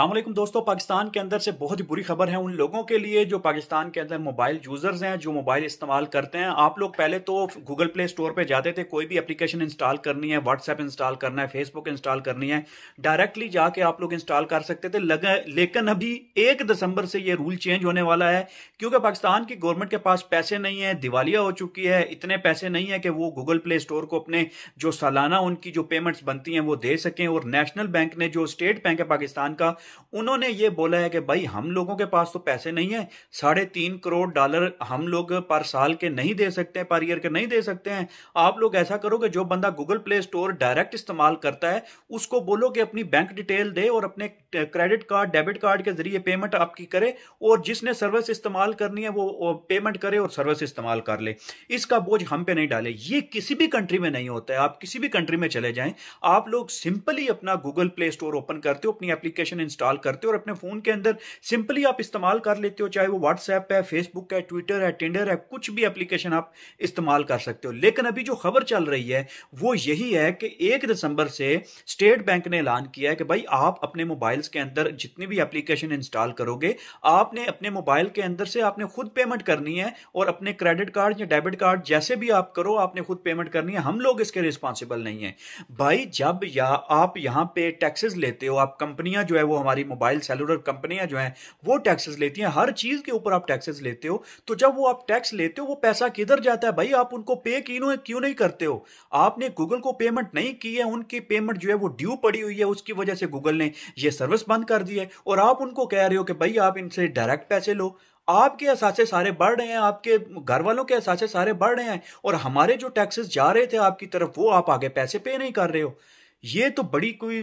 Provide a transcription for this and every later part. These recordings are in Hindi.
अल्लाम दोस्तों पाकिस्तान के अंदर से बहुत ही बुरी खबर है उन लोगों के लिए जो पाकिस्तान के अंदर मोबाइल यूज़र्स हैं जो मोबाइल इस्तेमाल करते हैं आप लोग पहले तो गूगल प्ले स्टोर पे जाते थे कोई भी एप्लीकेशन इंस्टॉल करनी है व्हाट्सएप इंस्टॉल करना है फेसबुक इंस्टॉल करनी है डायरेक्टली जाके आप लोग इंस्टॉल कर सकते थे लगे लेकिन अभी एक दिसंबर से ये रूल चेंज होने वाला है क्योंकि पाकिस्तान की गवर्नमेंट के पास पैसे नहीं है दिवालिया हो चुकी है इतने पैसे नहीं है कि वो गूगल प्ले स्टोर को अपने जो सालाना उनकी जो पेमेंट्स बनती हैं वो दे सकें और नेशनल बैंक ने जो स्टेट बैंक है पाकिस्तान का उन्होंने ये बोला है कि भाई हम लोगों के पास तो पैसे नहीं है साढ़े तीन करोड़ डॉलर हम लोग पर साल के नहीं दे सकते हैं पर ईयर के नहीं दे सकते हैं आप लोग ऐसा करो कि जो बंदा गूगल प्ले स्टोर डायरेक्ट इस्तेमाल करता है उसको बोलो कि अपनी बैंक डिटेल दे और अपने क्रेडिट कार्ड डेबिट कार्ड के जरिए पेमेंट आपकी करे और जिसने सर्विस इस्तेमाल करनी है वो पेमेंट करे और सर्विस इस्तेमाल कर ले इसका बोझ हम पे नहीं डाले ये किसी भी कंट्री में नहीं होता है आप किसी भी कंट्री में चले जाएं आप लोग सिंपली अपना गूगल प्ले स्टोर ओपन करते हो अपनी एप्लीकेशन इंस्टॉल करते हो और अपने फ़ोन के अंदर सिंपली आप इस्तेमाल कर लेते हो चाहे वो व्हाट्सएप है फेसबुक है ट्विटर है टेंडर है कुछ भी एप्लीकेशन आप इस्तेमाल कर सकते हो लेकिन अभी जो खबर चल रही है वो यही है कि एक दिसंबर से स्टेट बैंक ने ऐलान किया है कि भाई आप अपने मोबाइल्स के अंदर जितनी भी एप्लीकेशन इंस्टॉल करोगे आपने अपने मोबाइल के अंदर से आपने खुद पेमेंट करनी है और अपने क्रेडिट कार्ड या डेबिट कार्ड जैसे भी आप करो आपने खुद पेमेंट करनी है हम लोग इसके रिस्पॉन्सिबल नहीं है भाई जब या आप यहां पे टैक्सेस लेते हो आप कंपनियां जो है वो हमारी मोबाइल सेलुलर कंपनियां जो हैं वो टैक्सेस लेती हैं हर चीज के ऊपर आप टैक्सेस लेते हो तो जब वो आप टैक्स लेते हो वो पैसा किधर जाता है भाई आप उनको पे क्यों क्यों नहीं करते हो आपने गूगल को पेमेंट नहीं की है उनकी पेमेंट जो है वो ड्यू पड़ी हुई है उसकी वजह से गूगल ने ये सर्विस बंद कर दी है और आप उनको कह रहे हो कि भाई आप इनसे डायरेक्ट पैसे लो आपके असाचे सारे बढ़ रहे हैं आपके घर वालों के असाचे सारे बढ़ रहे हैं और हमारे जो टैक्सेस जा रहे थे आपकी तरफ वो आप आगे पैसे पे नहीं कर रहे हो ये तो बड़ी कोई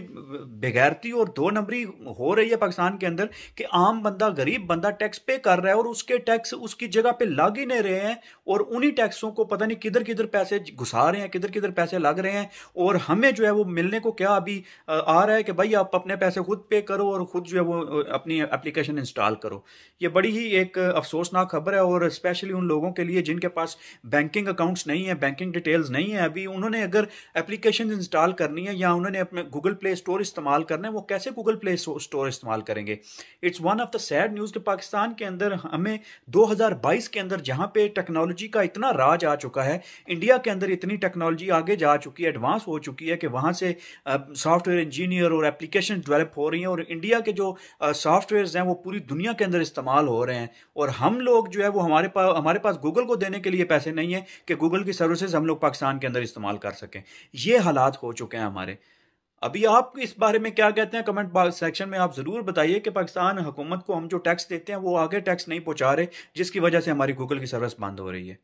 बेगैरती और दो नंबरी हो रही है पाकिस्तान के अंदर कि आम बंदा गरीब बंदा टैक्स पे कर रहा है और उसके टैक्स उसकी जगह पे लग ही नहीं रहे हैं और उन्हीं टैक्सों को पता नहीं किधर किधर पैसे घुसा रहे हैं किधर किधर पैसे लग रहे हैं और हमें जो है वो मिलने को क्या अभी आ रहा है कि भाई आप अपने पैसे खुद पे करो और खुद जो है वो अपनी एप्लीकेशन इंस्टॉल करो ये बड़ी ही एक अफसोसनाक खबर है और स्पेशली उन लोगों के लिए जिनके पास बैंकिंग अकाउंट्स नहीं है बैंकिंग डिटेल्स नहीं है अभी उन्होंने अगर एप्लीकेशन इंस्टॉल करनी है या या उन्होंने अपने गूगल प्ले स्टोर इस्तेमाल करना है वो कैसे गूगल प्ले स्टोर इस्तेमाल करेंगे it's one of the sad news कि पाकिस्तान के अंदर हमें 2022 के अंदर जहां पे टेक्नोलॉजी का इतना राज आ चुका है इंडिया के अंदर इतनी टेक्नोलॉजी आगे जा चुकी है एडवांस हो चुकी है कि वहाँ से सॉफ्टवेयर इंजीनियर और एप्लीकेशन डेवलप हो रही हैं और इंडिया के जो सॉफ्टवेयर हैं वो पूरी दुनिया के अंदर इस्तेमाल हो रहे हैं और हम लोग जो है वो हमारे पास हमारे पास गूगल को देने के लिए पैसे नहीं है कि गूगल की सर्विसेज हम लोग पाकिस्तान के अंदर इस्तेमाल कर सकें ये हालात हो चुके हैं हमारे अभी आप इस बारे में क्या कहते हैं कमेंट सेक्शन में आप ज़रूर बताइए कि पाकिस्तान हुकूमत को हम जो टैक्स देते हैं वो आगे टैक्स नहीं पहुंचा रहे जिसकी वजह से हमारी गूगल की सर्विस बंद हो रही है